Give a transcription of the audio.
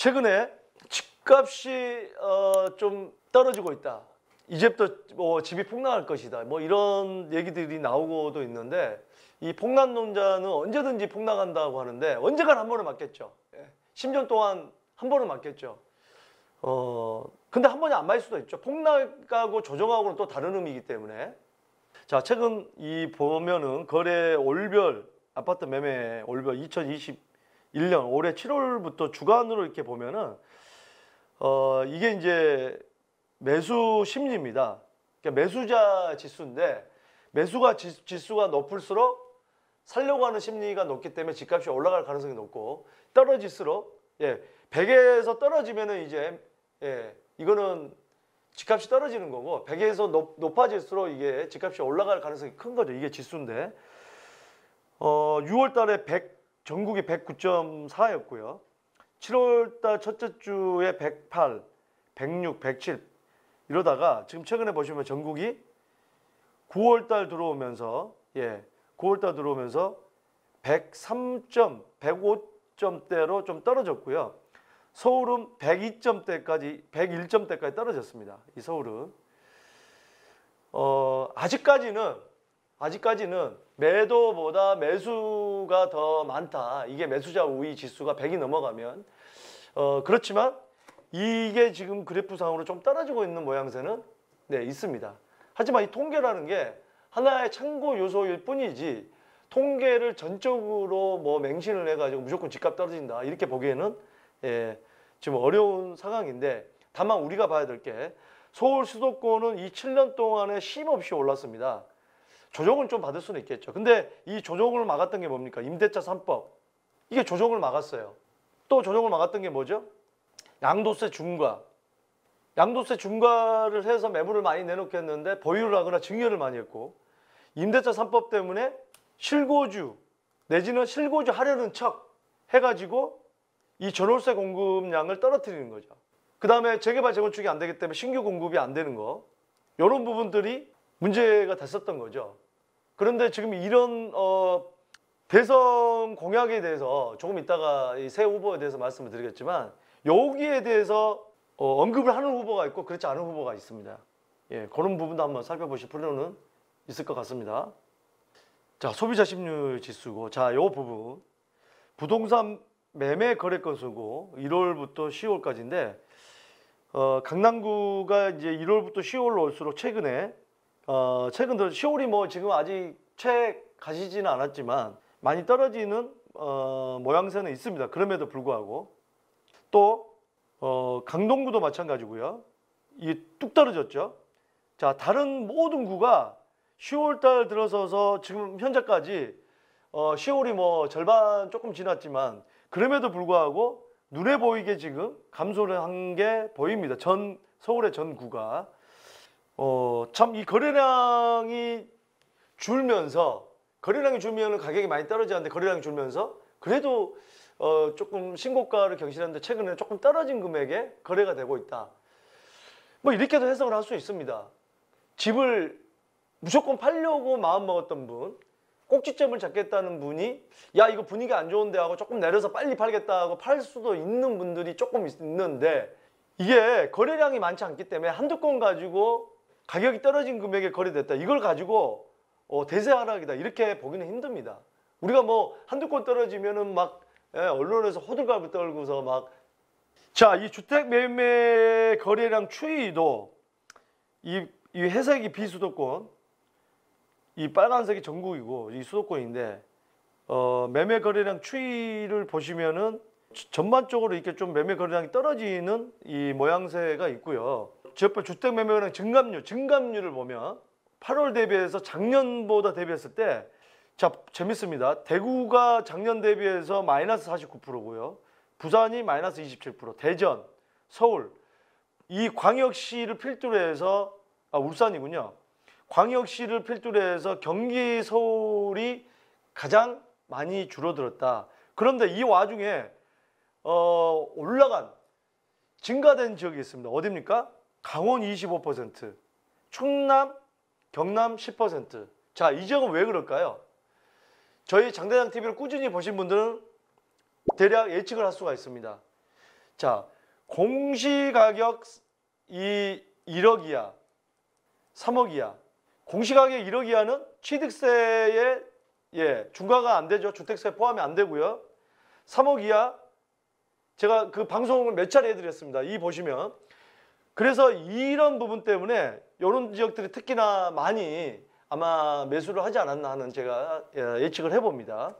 최근에 집값이 어, 좀 떨어지고 있다. 이제부터 뭐 집이 폭락할 것이다. 뭐 이런 얘기들이 나오고도 있는데 이 폭락론자는 언제든지 폭락한다고 하는데 언제간 한 번은 맞겠죠. 예. 십년 동안 한 번은 맞겠죠. 어, 근데 한 번이 안 맞을 수도 있죠. 폭락하고 조정하고는 또 다른 의미이기 때문에. 자, 최근 이 보면은 거래 올별 아파트 매매 올별 2020 1년 올해 7월부터 주간으로 이렇게 보면은 어 이게 이제 매수 심리입니다. 그러니까 매수자 지수인데 매수가 지, 지수가 높을수록 살려고 하는 심리가 높기 때문에 집값이 올라갈 가능성이 높고 떨어질수록 예, 100에서 떨어지면은 이제 예, 이거는 집값이 떨어지는 거고 100에서 높, 아질수록 이게 집값이 올라갈 가능성이 큰 거죠. 이게 지수인데 어, 6월 달에 100 전국이 109.4였고요. 7월달 첫째 주에 108, 106, 107 이러다가 지금 최근에 보시면 전국이 9월달 들어오면서 예, 9월달 들어오면서 103점, 105점대로 좀 떨어졌고요. 서울은 102점대까지, 101점대까지 떨어졌습니다. 이 서울은 어, 아직까지는 아직까지는 매도보다 매수가 더 많다. 이게 매수자 우위 지수가 100이 넘어가면 어 그렇지만 이게 지금 그래프상으로 좀 떨어지고 있는 모양새는 네 있습니다. 하지만 이 통계라는 게 하나의 참고 요소일 뿐이지 통계를 전적으로 뭐 맹신을 해가지고 무조건 집값 떨어진다 이렇게 보기에는 예, 지금 어려운 상황인데 다만 우리가 봐야 될 게 서울 수도권은 이 7년 동안에 쉼없이 올랐습니다. 조정을좀 받을 수는 있겠죠. 근데 이 조정을 막았던 게 뭡니까? 임대차 3법. 이게 조정을 막았어요. 또 조정을 막았던 게 뭐죠? 양도세 중과. 양도세 중과를 해서 매물을 많이 내놓겠는데 보유를 하거나 증여를 많이 했고 임대차 3법 때문에 실고주 내지는 실고주 하려는 척 해가지고 이 전월세 공급량을 떨어뜨리는 거죠. 그 다음에 재개발 재건축이 안 되기 때문에 신규 공급이 안 되는 거 이런 부분들이 문제가 됐었던 거죠. 그런데 지금 이런 어, 대선 공약에 대해서 조금 이따가 이 새 후보에 대해서 말씀을 드리겠지만 여기에 대해서 어, 언급을 하는 후보가 있고 그렇지 않은 후보가 있습니다. 예, 그런 부분도 한번 살펴보실 필요는 있을 것 같습니다. 자, 소비자 심리 지수고 자, 요 부분 부동산 매매 거래 건수고 1월부터 10월까지인데 어, 강남구가 이제 1월부터 10월로 올수록 최근에 어, 최근 들어 시월이 뭐 지금 아직 채 가시지는 않았지만 많이 떨어지는 어, 모양새는 있습니다. 그럼에도 불구하고 또 어, 강동구도 마찬가지고요. 이 뚝 떨어졌죠. 자 다른 모든 구가 10월달 들어서서 지금 현재까지 어, 10월이 뭐 절반 조금 지났지만 그럼에도 불구하고 눈에 보이게 지금 감소를 한 게 보입니다. 전 서울의 전 구가 어, 참 이 거래량이 줄면서 거래량이 줄면 가격이 많이 떨어지는데 거래량이 줄면서 그래도 어, 조금 신고가를 경신하는데 최근에 조금 떨어진 금액에 거래가 되고 있다. 뭐 이렇게도 해석을 할 수 있습니다. 집을 무조건 팔려고 마음먹었던 분 꼭지점을 잡겠다는 분이 야 이거 분위기 안 좋은데 하고 조금 내려서 빨리 팔겠다 하고 팔 수도 있는 분들이 조금 있는데 이게 거래량이 많지 않기 때문에 한두 건 가지고 가격이 떨어진 금액에 거래됐다. 이걸 가지고 어, 대세 하락이다. 이렇게 보기는 힘듭니다. 우리가 뭐 한두 건 떨어지면은 막 예, 언론에서 호들갑을 떨고서 막 자, 이 주택 매매 거래량 추이도 이, 이 회색이 비수도권 이 빨간색이 전국이고 이 수도권인데 어, 매매 거래량 추이를 보시면은 전반적으로 이렇게 좀 매매 거래량이 떨어지는 이 모양새가 있고요. 지역별 주택 매매가량 증감률, 증감률을 보면 8월 대비해서 작년보다 대비했을 때 자, 재밌습니다. 대구가 작년 대비해서 마이너스 49%고요. 부산이 마이너스 27%, 대전, 서울 이 광역시를 필두로 해서 아 울산이군요. 광역시를 필두로 해서 경기 서울이 가장 많이 줄어들었다. 그런데 이 와중에 어 올라간 증가된 지역이 있습니다. 어딥니까 강원 25%, 충남, 경남 10%. 자, 이 지역은 왜 그럴까요? 저희 장대장 TV를 꾸준히 보신 분들은 대략 예측을 할 수가 있습니다. 자, 공시가격 이 1억 이하 3억 이하 공시가격 1억 이하는 취득세에 예, 중과가 안 되죠. 주택세 포함이 안 되고요. 3억 이하 제가 그 방송을 몇 차례 해드렸습니다. 이 보시면 그래서 이런 부분 때문에 이런 지역들이 특히나 많이 아마 매수를 하지 않았나 하는 제가 예, 예측을 해봅니다.